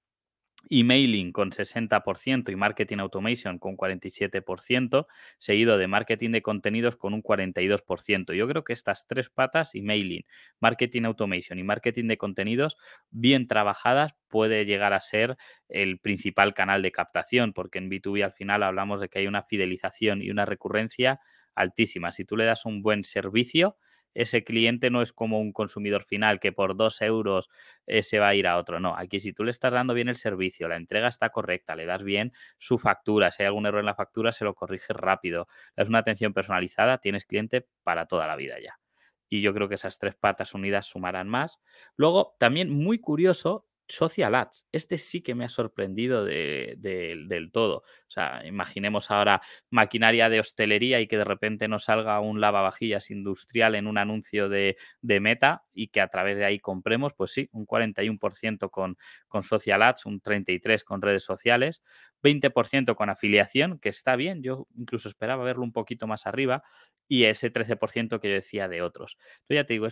[SPEAKER 2] emailing con 60% y marketing automation con 47%, seguido de marketing de contenidos con un 42%. Yo creo que estas tres patas, emailing, marketing automation y marketing de contenidos, bien trabajadas, puede llegar a ser el principal canal de captación, porque en B2B al final hablamos de que hay una fidelización y una recurrencia altísima. Si tú le das un buen servicio, ese cliente no es como un consumidor final que por dos euros eh, se va a ir a otro. No, aquí si tú le estás dando bien el servicio, la entrega está correcta, le das bien su factura, si hay algún error en la factura, se lo corriges rápido, Es una atención personalizada, tienes cliente para toda la vida ya. Y yo creo que esas tres patas unidas sumarán más. Luego, también muy curioso, Social Ads, este sí que me ha sorprendido del todo. O sea, imaginemos ahora maquinaria de hostelería y que de repente nos salga un lavavajillas industrial en un anuncio de, meta y que a través de ahí compremos, pues sí, un 41% con, con Social Ads, un 33% con redes sociales. 20% con afiliación, que está bien, yo incluso esperaba verlo un poquito más arriba, y ese 13% que yo decía de otros. Entonces ya te digo,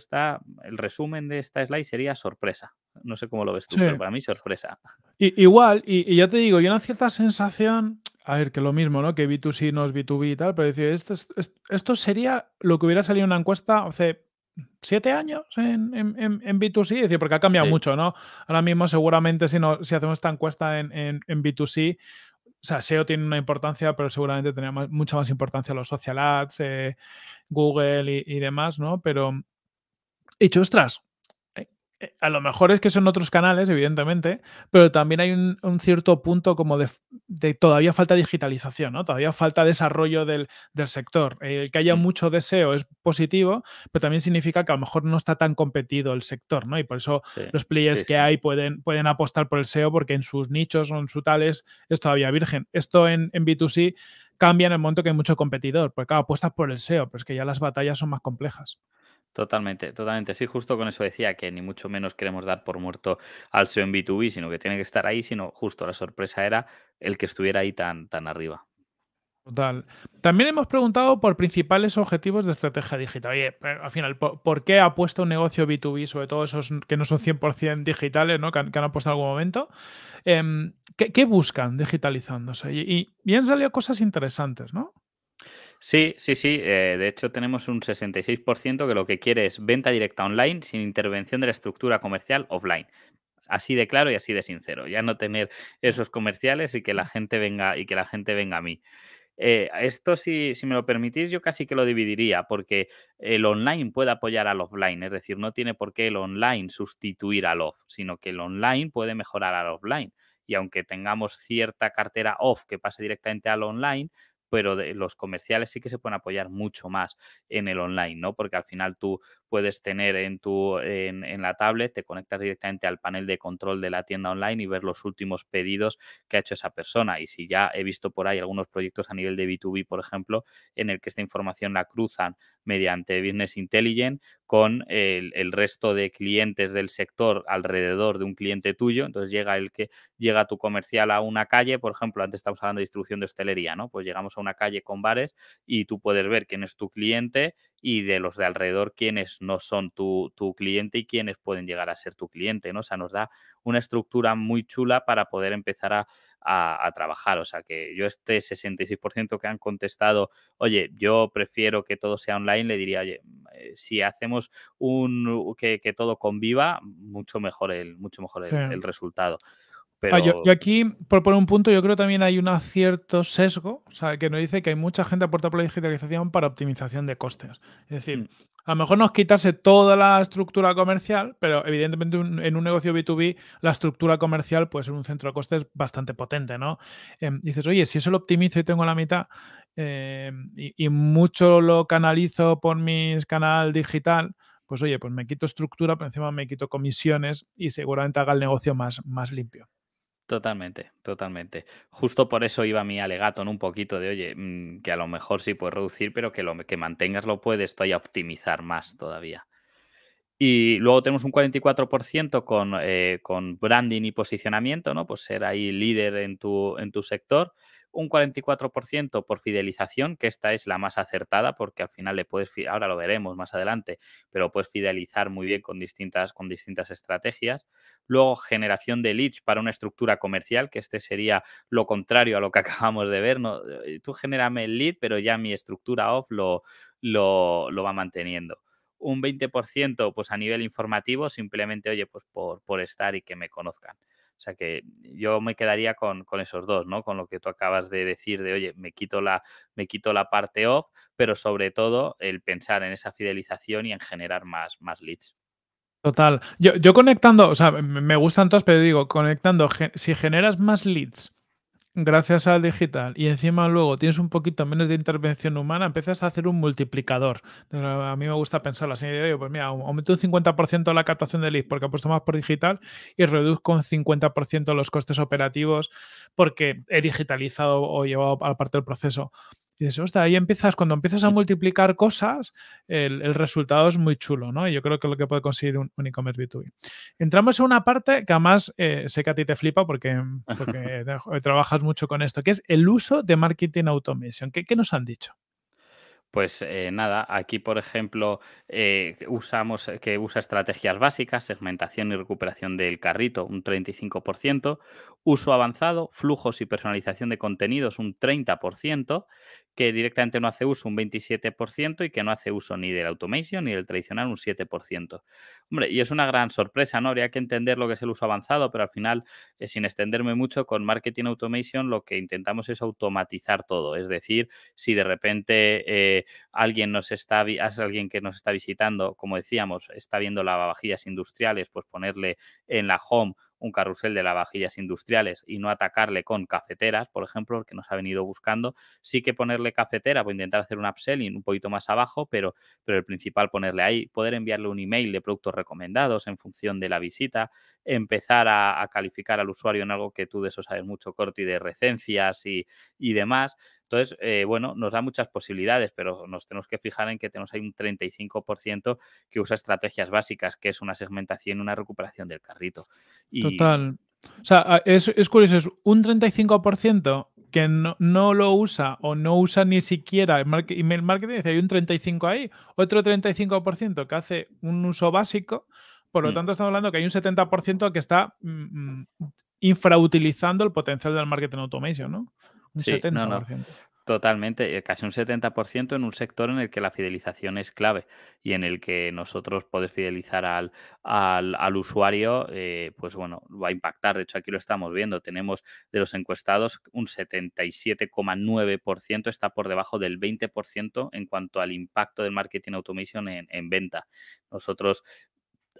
[SPEAKER 2] el resumen de esta slide sería sorpresa. No sé cómo lo ves tú, pero para mí sorpresa.
[SPEAKER 1] igual, y, ya te digo, yo una cierta sensación, a ver, que lo mismo, ¿no? Que B2C no es B2B y tal, pero decir, esto, esto sería lo que hubiera salido en una encuesta sea siete años en, B2C, decir, porque ha cambiado mucho, ¿no? Ahora mismo seguramente si, no, si hacemos esta encuesta en, B2C, o sea, SEO tiene una importancia, pero seguramente tendría mucha más importancia los social ads, eh, Google y, demás, ¿no? Pero, Y ostras, eh, a lo mejor es que son otros canales, evidentemente, pero también hay un, cierto punto como de, todavía falta digitalización, ¿no? Todavía falta desarrollo del, sector. El que haya mm. mucho deseo es positivo, pero también significa que a lo mejor no está tan competido el sector, ¿no? Y por eso los players que hay pueden, pueden apostar por el SEO porque en sus nichos o en sus tales es todavía virgen. Esto en, en B2C cambia en el momento que hay mucho competidor, porque claro, apuestas por el SEO, pero es que ya las batallas son más complejas.
[SPEAKER 2] Totalmente, totalmente. Sí, justo con eso decía que ni mucho menos queremos dar por muerto al SEO en B2B, sino que tiene que estar ahí, sino justo la sorpresa era el que estuviera ahí tan, tan arriba.
[SPEAKER 1] Total. También hemos preguntado por principales objetivos de estrategia digital. Oye, eh, al final, ¿por, qué qué apuesta un negocio B2B, sobre todo esos que no son 100% digitales, ¿no? que, han, que en algún momento? Em, ¿qué, buscan digitalizándose? Y, y, y, han salido cosas interesantes, ¿no?
[SPEAKER 2] Sí, sí, sí. Eh, de hecho, tenemos un 66% que lo que quiere es venta directa online sin intervención de la estructura comercial offline. Así de claro y así de sincero. Ya no tener esos comerciales y que la gente venga y que la gente venga a mí. Eh, esto, si, si, me lo permitís, yo casi que lo dividiría, porque el online puede apoyar al offline, es decir, no tiene por qué el online sustituir al off, sino que el online puede mejorar al offline. Y aunque tengamos cierta cartera off que pase directamente al online, pero de, los comerciales sí que se pueden apoyar mucho más en el online, ¿no? Porque al final tú puedes tener en, tu, en, la tablet, te conectas directamente al panel de control de la tienda online y ver los últimos pedidos que ha hecho esa persona. Y si ya he visto por ahí algunos proyectos a nivel de B2B, por ejemplo, en el que esta información la cruzan mediante Business Intelligence con el, resto de clientes del sector alrededor de un cliente tuyo, entonces llega el que llega tu comercial a una calle, por ejemplo, antes estamos hablando de distribución de hostelería, ¿no? Pues llegamos a una calle con bares y tú puedes ver quién es tu cliente y de los de alrededor quién es no son tu, tu, cliente y quiénes pueden llegar a ser tu cliente, ¿no? O sea, nos da una estructura muy chula para poder empezar a, trabajar. O sea, que yo este 66% que han contestado, oye, yo prefiero que todo sea online, le diría, oye, mm, eh, si hacemos un que, todo conviva, mucho mejor el, mucho mejor el resultado. Ah, y yo, aquí,
[SPEAKER 1] por poner un punto, yo creo que también hay un cierto sesgo, o sea, que nos dice que hay mucha gente aporta por la digitalización para optimización de costes. Es decir, mm. a lo mejor nos quitarse toda la estructura comercial, pero evidentemente en un negocio B2B la estructura comercial puede ser un centro de costes bastante potente, ¿no? Em, dices, oye, si eso lo optimizo y tengo la mitad em, y, mucho lo canalizo por mi canal digital, pues oye, pues me quito estructura, pero encima me quito comisiones y seguramente haga el negocio más, más limpio.
[SPEAKER 2] Totalmente, totalmente. Justo por eso iba mi alegato en un poquito de, oye, mm, que a lo mejor sí puedes reducir, pero que lo que mantengas lo puedes todavía optimizar más todavía. Y luego tenemos un 44% con, eh, con branding y posicionamiento, ¿no? Pues ser ahí líder en tu, en tu sector un 44% por fidelización, que esta es la más acertada porque al final le puedes, ahora lo veremos más adelante, pero puedes fidelizar muy bien con distintas, con distintas estrategias. Luego generación de leads para una estructura comercial, que este sería lo contrario a lo que acabamos de ver. ¿no? Eh, tú genérame el lead, pero ya mi estructura off lo, lo, va manteniendo un 20% pues a nivel informativo, simplemente, oye, pues por, por estar y que me conozcan. O sea que yo me quedaría con, esos dos, ¿no? Con lo que tú acabas de decir de, oye, me quito la, me quito la parte off, pero sobre todo el pensar en esa fidelización y en generar más, más leads.
[SPEAKER 1] Total. Yo, yo conectando, o sea, me gustan todos, pero digo, conectando, si generas más leads gracias al digital y encima luego tienes un poquito menos de intervención humana, empiezas a hacer un multiplicador. A mí me gusta pensarlo así, de, pues mira, aumento un 50% la captación de leads porque apuesto más por digital y reduzco un 50% los costes operativos porque he digitalizado o llevado a parte del proceso. Y dices, hostia, ahí empiezas, cuando empiezas a multiplicar cosas, el, resultado es muy chulo, ¿no? Y yo creo que es lo que puede conseguir un, un e-commerce B2B. Entramos en una parte que además eh, sé que a ti te flipa porque, trabajas mucho con esto, que es el uso de marketing automation. ¿Qué, qué nos han dicho?
[SPEAKER 2] Pues eh, nada, aquí por ejemplo eh, usamos eh, que usa estrategias básicas, segmentación y recuperación del carrito, un 35%, uso avanzado, flujos y personalización de contenidos, un 30%, que directamente no hace uso, un 27%, y que no hace uso ni del automation ni del tradicional, un 7%. Hombre, y es una gran sorpresa, ¿no? Habría que entender lo que es el uso avanzado, pero al final, sin extenderme mucho, con marketing automation lo que intentamos es automatizar todo, es decir, si de repente alguien nos está alguien que nos está visitando, como decíamos, está viendo lavavajillas industriales, pues ponerle en la home un carrusel de lavavajillas industriales y no atacarle con cafeteras, por ejemplo, que nos ha venido buscando, sí que ponerle cafetera, o intentar hacer un upselling un poquito más abajo, pero, pero el principal ponerle ahí, poder enviarle un email de productos recomendados en función de la visita, empezar a, calificar al usuario en algo que tú de eso sabes mucho, Corti, de recencias y, y demás. Entonces, eh, bueno, nos da muchas posibilidades, pero nos tenemos que fijar en que tenemos ahí un 35% que usa estrategias básicas, que es una segmentación, una recuperación del carrito.
[SPEAKER 1] Total. O sea, es, curioso, es un 35% que no, lo usa o no usa ni siquiera el email marketing, dice, hay un 35% ahí, otro 35% que hace un uso básico, por lo mm. tanto estamos hablando que hay un 70% que está mm, mm, infrautilizando el potencial del marketing automation, ¿no? sí,
[SPEAKER 2] Totalmente, eh, casi un 70% en un sector en el que la fidelización es clave y en el que nosotros poder fidelizar al, usuario, eh, pues bueno, va a impactar. De hecho, aquí lo estamos viendo. Tenemos de los encuestados un 77,9% está por debajo del 20% en cuanto al impacto del marketing automation en, venta. Nosotros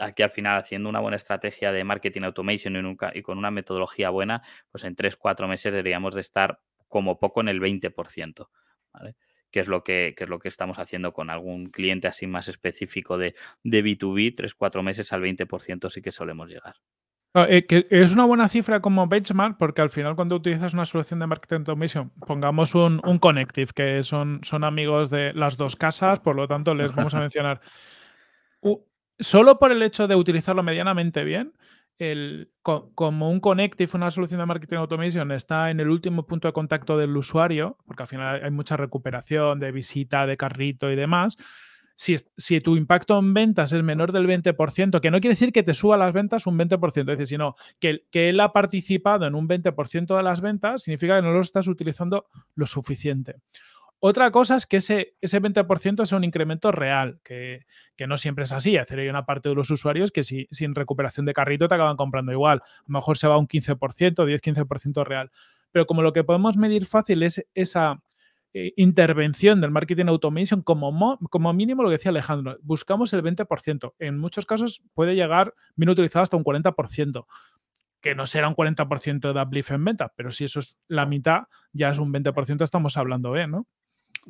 [SPEAKER 2] aquí al final haciendo una buena estrategia de marketing automation y, y con una metodología buena, pues en 3-4 meses deberíamos de estar como poco en el 20%, ¿vale? Que es, lo que, es lo que estamos haciendo con algún cliente así más específico de, B2B, 3-4 meses al 20% sí que solemos llegar.
[SPEAKER 1] Ah, eh, es una buena cifra como benchmark porque al final cuando utilizas una solución de marketing automation, pongamos un, un Connective, que son, son amigos de las dos casas, por lo tanto les vamos a mencionar. solo por el hecho de utilizarlo medianamente bien, el, como un Connective, una solución de marketing automation, está en el último punto de contacto del usuario, porque al final hay mucha recuperación de visita, de carrito y demás. Si, si tu impacto en ventas es menor del 20%, que no quiere decir que te suba las ventas un 20%, dice, sino que, que él ha participado en un 20% de las ventas, significa que no lo estás utilizando lo suficiente. Otra cosa es que ese, ese 20% sea un incremento real, que, no siempre es así. hacer hay una parte de los usuarios que sin recuperación de carrito te acaban comprando igual. A lo mejor se va un 15%, 10-15% real. Pero como lo que podemos medir fácil es esa eh, intervención del marketing automation, como, como mínimo lo que decía Alejandro, buscamos el 20%. En muchos casos puede llegar, bien utilizado, hasta un 40% que no será un 40% de uplift en ventas, pero si eso es la mitad, ya es un 20%, estamos hablando de ¿eh? ¿no?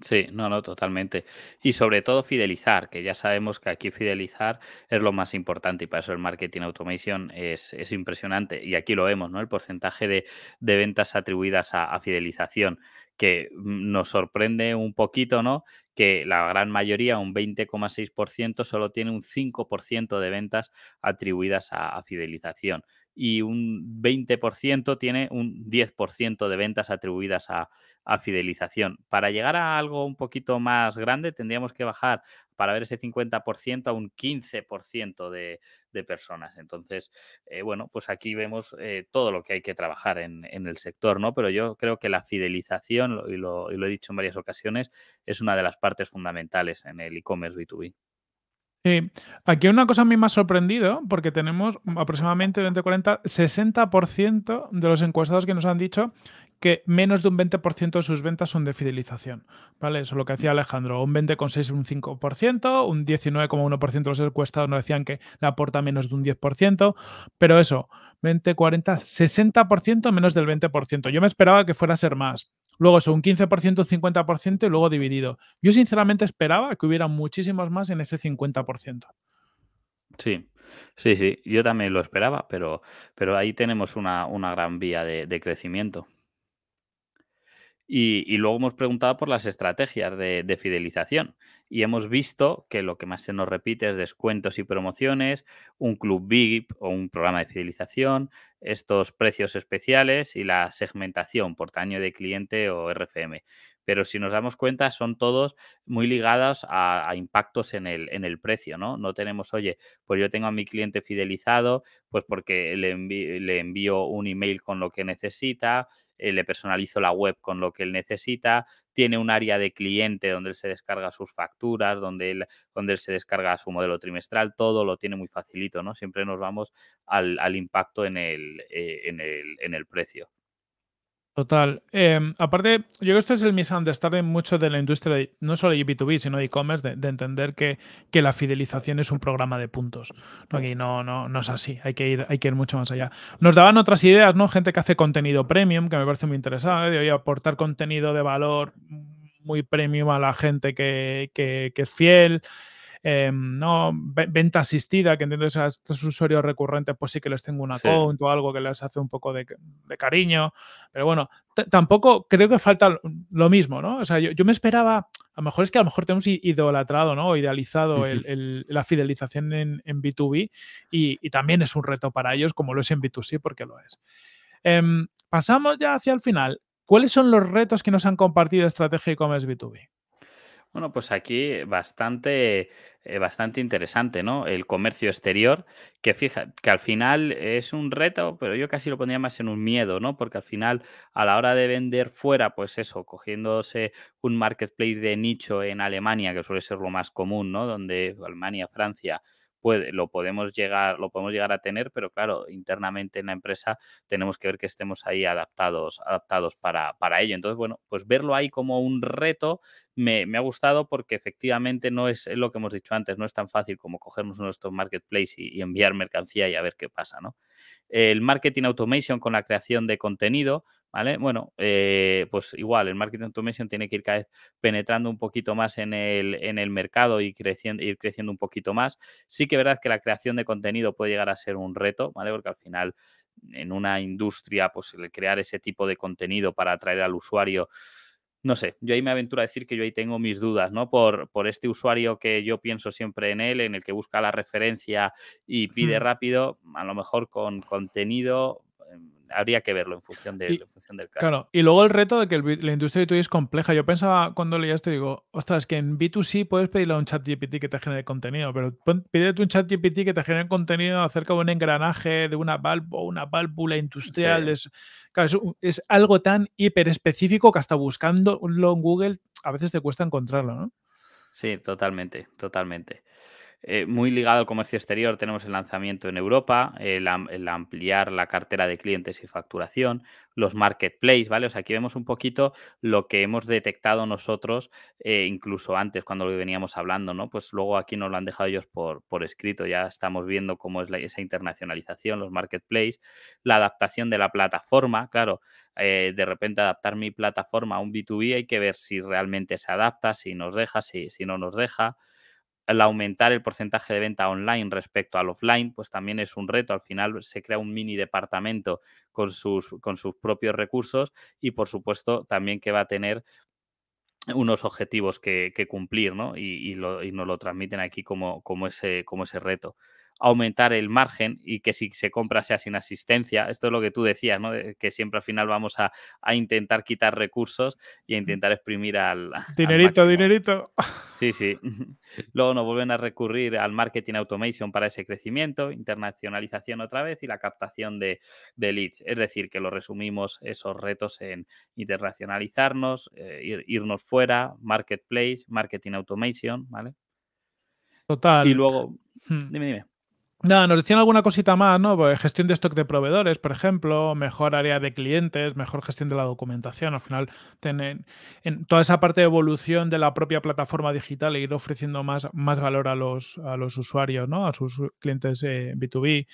[SPEAKER 2] Sí, no, no, totalmente. Y sobre todo fidelizar, que ya sabemos que aquí fidelizar es lo más importante y para eso el marketing automation es, impresionante. Y aquí lo vemos, ¿no? El porcentaje de, ventas atribuidas a, fidelización, que mm, nos sorprende un poquito, ¿no? Que la gran mayoría, un 20,6%, solo tiene un 5% de ventas atribuidas a fidelización y un 20% tiene un 10% de ventas atribuidas a, fidelización. Para llegar a algo un poquito más grande tendríamos que bajar para ver ese 50% a un 15% de, de, personas. Entonces, eh, bueno, pues aquí vemos eh, todo lo que hay que trabajar en, en, el sector, ¿no? Pero yo creo que la fidelización, y lo, y lo he dicho en varias ocasiones, es una de las partes fundamentales en el e-commerce B2B
[SPEAKER 1] aquí una cosa a mí me ha sorprendido, porque tenemos aproximadamente 40, 60% de los encuestados que nos han dicho que menos de un 20% de sus ventas son de fidelización. ¿Vale? Eso es lo que hacía Alejandro. Un 20,6 un 5%, un 19,1% de los encuestados nos decían que le aporta menos de un 10%, pero eso, 20, 40, 60% menos del 20%. Yo me esperaba que fuera a ser más. Luego eso, un 15%, un 50% y luego dividido. Yo sinceramente esperaba que hubiera muchísimos más en ese 50%. Sí,
[SPEAKER 2] sí, sí, yo también lo esperaba, pero, pero ahí tenemos una, gran vía de crecimiento. Y, luego hemos preguntado por las estrategias de, de, fidelización y hemos visto que lo que más se nos repite es descuentos y promociones, un club VIP o un programa de fidelización, estos precios especiales y la segmentación por tamaño de cliente o RFM pero si nos damos cuenta son todos muy ligados a, impactos en el, en el, precio, ¿no? No tenemos, oye, pues yo tengo a mi cliente fidelizado, pues porque le, envío, un email con lo que necesita, eh, le personalizo la web con lo que él necesita, tiene un área de cliente donde él se descarga sus facturas, donde él, donde él se descarga su modelo trimestral, todo lo tiene muy facilito, ¿no? Siempre nos vamos al, impacto eh, en el, en el precio.
[SPEAKER 1] Total. Em, aparte, yo creo que esto es el de mucho de la industria, no solo de B2B, sino de e-commerce, de, entender que, la fidelización es un programa de puntos. ¿no? no, no, no es así, hay que, ir, hay que ir mucho más allá. Nos daban otras ideas, ¿no? Gente que hace contenido premium, que me parece muy interesante, de hoy aportar contenido de valor muy premium a la gente que, que es fiel. Eh, no, venta asistida, que entiendo estos usuarios recurrentes pues sí que les tengo un account o algo que les hace un poco de, cariño, pero bueno, tampoco creo que falta lo mismo, ¿no? O sea, yo, yo, me esperaba, a lo mejor es que a lo mejor tenemos idolatrado, ¿no? Idealizado el, la fidelización en, B2B y, también es un reto para ellos como lo es en B2C porque lo es. Em, pasamos ya hacia el final. ¿Cuáles son los retos que nos han compartido Estrategia e-commerce B2B? Bueno,
[SPEAKER 2] pues aquí bastante, eh, bastante interesante, ¿no? El comercio exterior, que fija, que al final es un reto, pero yo casi lo pondría más en un miedo, ¿no? Porque al final, a la hora de vender fuera, pues eso, cogiéndose un marketplace de nicho en Alemania, que suele ser lo más común, ¿no? Donde Alemania, Francia, puede, lo, podemos llegar, lo podemos llegar a tener, pero claro, internamente en la empresa tenemos que ver que estemos ahí adaptados, adaptados para, para ello. Entonces, bueno, pues verlo ahí como un reto me, ha gustado porque efectivamente no es lo que hemos dicho antes, no es tan fácil como cogernos nuestro marketplace y, y enviar mercancía y a ver qué pasa, ¿no? El marketing automation con la creación de contenido, bueno, eh, pues igual, el marketing automation tiene que ir cada vez penetrando un poquito más en el, en el mercado y creciendo, ir creciendo un poquito más. Sí que es verdad que la creación de contenido puede llegar a ser un reto, ¿vale? Porque al final en una industria, pues crear ese tipo de contenido para atraer al usuario, no sé, yo ahí me aventuro a decir que yo ahí tengo mis dudas, ¿no? Por, por este usuario que yo pienso siempre en él, en el que busca la referencia y pide rápido, a lo mejor con contenido habría que verlo en función, de, del caso. Claro,
[SPEAKER 1] y luego el reto de que la industria de b es compleja. Yo pensaba cuando leía esto, digo, ostras, que en B2C puedes pedirle a un chat GPT que te genere contenido, pero pídete un chat GPT que te genere contenido acerca de un engranaje, de una válvula, una válvula industrial. Es, es, algo tan hiper específico que hasta buscándolo en Google a veces te cuesta encontrarlo, ¿no?
[SPEAKER 2] Sí, totalmente, totalmente. Eh, muy ligado al comercio exterior tenemos el lanzamiento en Europa, el, ampliar la cartera de clientes y facturación, los marketplaces, ¿vale? O sea, aquí vemos un poquito lo que hemos detectado nosotros, eh, incluso antes cuando lo veníamos hablando, ¿no? Pues luego aquí nos lo han dejado ellos por, por escrito, ya estamos viendo cómo es esa internacionalización, los marketplaces, la adaptación de la plataforma, claro, eh, de repente adaptar mi plataforma a un B2B hay que ver si realmente se adapta, si nos deja, si, si no nos deja al aumentar el porcentaje de venta online respecto al offline, pues también es un reto. Al final se crea un mini departamento con sus, con sus propios recursos y, por supuesto, también que va a tener unos objetivos que, cumplir, Y, lo, nos lo transmiten aquí como, como, ese, como ese reto aumentar el margen y que si se compra sea sin asistencia. Esto es lo que tú decías, ¿no? que siempre al final vamos a, intentar quitar recursos y a intentar exprimir al...
[SPEAKER 1] Dinerito, dinerito.
[SPEAKER 2] Sí, sí. Luego nos vuelven a recurrir al marketing automation para ese crecimiento, internacionalización otra vez y la captación de, de leads. Es decir, que lo resumimos esos retos en internacionalizarnos, eh, irnos fuera, marketplace, marketing automation, ¿vale?
[SPEAKER 1] Total. Y luego, hmm. dime, dime no nos decían alguna cosita más, ¿no? Pues gestión de stock de proveedores, por ejemplo, mejor área de clientes, mejor gestión de la documentación. Al final, tener en toda esa parte de evolución de la propia plataforma digital e ir ofreciendo más, más valor a los, a los usuarios, ¿no? A sus clientes B2B. Eh,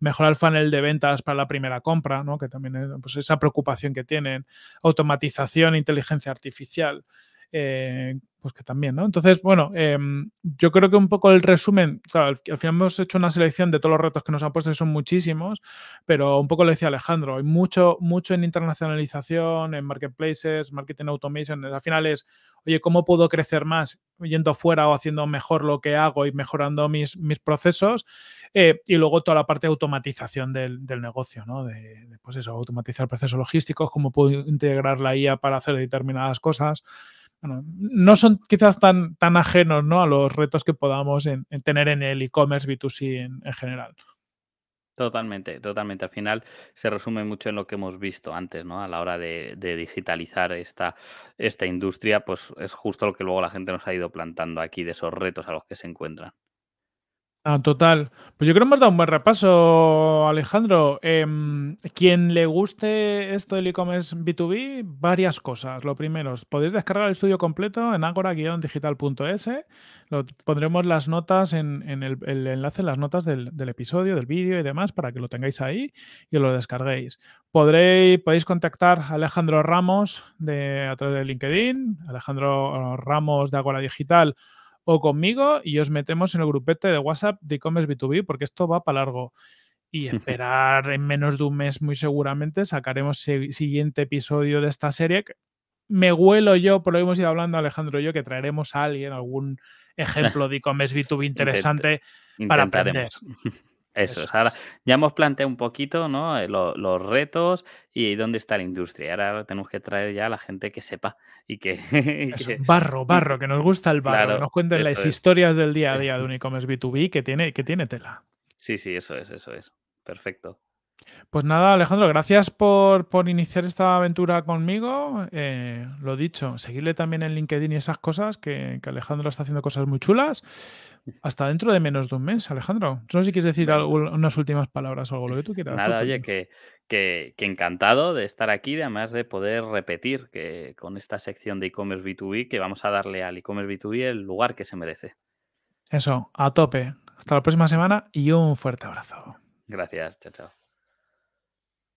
[SPEAKER 1] Mejorar el funnel de ventas para la primera compra, ¿no? Que también es pues, esa preocupación que tienen. Automatización, inteligencia artificial. Eh, pues que también, ¿no? Entonces, bueno, em, yo creo que un poco el resumen, claro, al, final hemos hecho una selección de todos los retos que nos han puesto, y son muchísimos, pero un poco lo decía Alejandro, hay mucho, mucho en internacionalización, en marketplaces, marketing automation, al final es, oye, ¿cómo puedo crecer más yendo fuera o haciendo mejor lo que hago y mejorando mis, mis procesos? Eh, y luego toda la parte de automatización del, del negocio, ¿no? De, de, pues eso, automatizar procesos logísticos, cómo puedo integrar la IA para hacer determinadas cosas no son quizás tan, tan ajenos ¿no? a los retos que podamos tener en el e-commerce B2C en, general.
[SPEAKER 2] Totalmente, totalmente. Al final se resume mucho en lo que hemos visto antes, ¿no? A la hora de, de digitalizar esta, esta industria, pues es justo lo que luego la gente nos ha ido plantando aquí de esos retos a los que se encuentran.
[SPEAKER 1] Ah, total. Pues yo creo que hemos dado un buen repaso, Alejandro. Em, quien le guste esto del e-commerce B2B, varias cosas. Lo primero, podéis descargar el estudio completo en agora-digital.es. Pondremos las notas en, el, enlace las notas del, episodio, del vídeo y demás para que lo tengáis ahí y lo descarguéis. Podréis, podéis contactar a Alejandro Ramos de, a través de LinkedIn, Alejandro Ramos de Agora Digital o conmigo y os metemos en el grupete de WhatsApp de e-commerce B2B porque esto va para largo. Y esperar en menos de un mes muy seguramente sacaremos el siguiente episodio de esta serie. Me huelo yo, por lo que hemos ido hablando Alejandro y yo, que traeremos a alguien algún ejemplo de e-commerce B2B interesante para aprender.
[SPEAKER 2] Eso, es. ahora ya hemos planteado un poquito ¿no? Eh, los, retos y dónde está la industria. Ahora tenemos que traer ya a la gente que sepa y que... Barro, barro, que
[SPEAKER 1] nos gusta el barro, nos cuenten las historias del día a día de un e-commerce B2B que tiene, que tiene tela.
[SPEAKER 2] Sí, sí, eso es, eso es. Perfecto.
[SPEAKER 1] Pues nada, Alejandro, gracias por, iniciar esta aventura conmigo. Eh, lo dicho, seguirle también en LinkedIn y esas cosas, que, Alejandro está haciendo cosas muy chulas. Hasta dentro de menos de un mes, Alejandro. solo no sé si quieres decir unas últimas palabras o algo, lo que tú quieras. Nada, oye,
[SPEAKER 2] que, que, encantado de estar aquí, además de poder repetir que con esta sección de e-commerce B2B, que vamos a darle al e-commerce B2B el lugar que se merece.
[SPEAKER 1] Eso, a tope. Hasta la próxima semana y un fuerte
[SPEAKER 2] abrazo. Gracias, chao, chao.